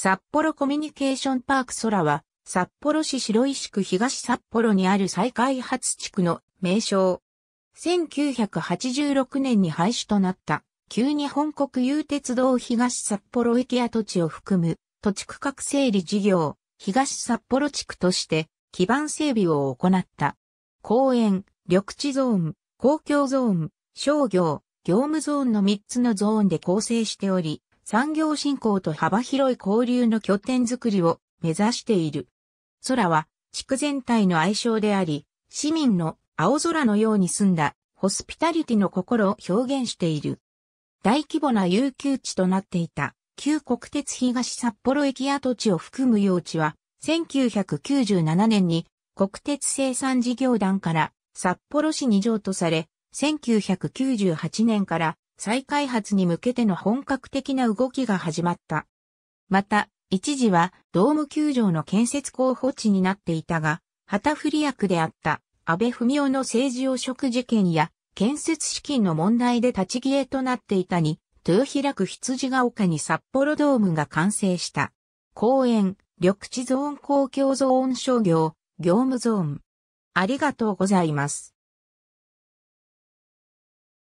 札幌コミュニケーションパーク空は、札幌市白石区東札幌にある再開発地区の名称。1986年に廃止となった、旧日本国有鉄道東札幌駅跡地を含む、土地区画整理事業、東札幌地区として、基盤整備を行った。公園、緑地ゾーン、公共ゾーン、商業、業務ゾーンの3つのゾーンで構成しており、産業振興と幅広い交流の拠点づくりを目指している。空は地区全体の愛称であり、市民の青空のように澄んだホスピタリティの心を表現している。大規模な遊休地となっていた旧国鉄東札幌駅跡地を含む用地は1997年に国鉄生産事業団から札幌市に譲渡され1998年から再開発に向けての本格的な動きが始まった。また、一時はドーム球場の建設候補地になっていたが、旗振り役であった安倍文夫の政治汚職事件や建設資金の問題で立ち消えとなっていたに、豊平区羊ヶ丘に札幌ドームが完成した。公園、緑地ゾーン公共ゾーン商業、業務ゾーン。ありがとうございます。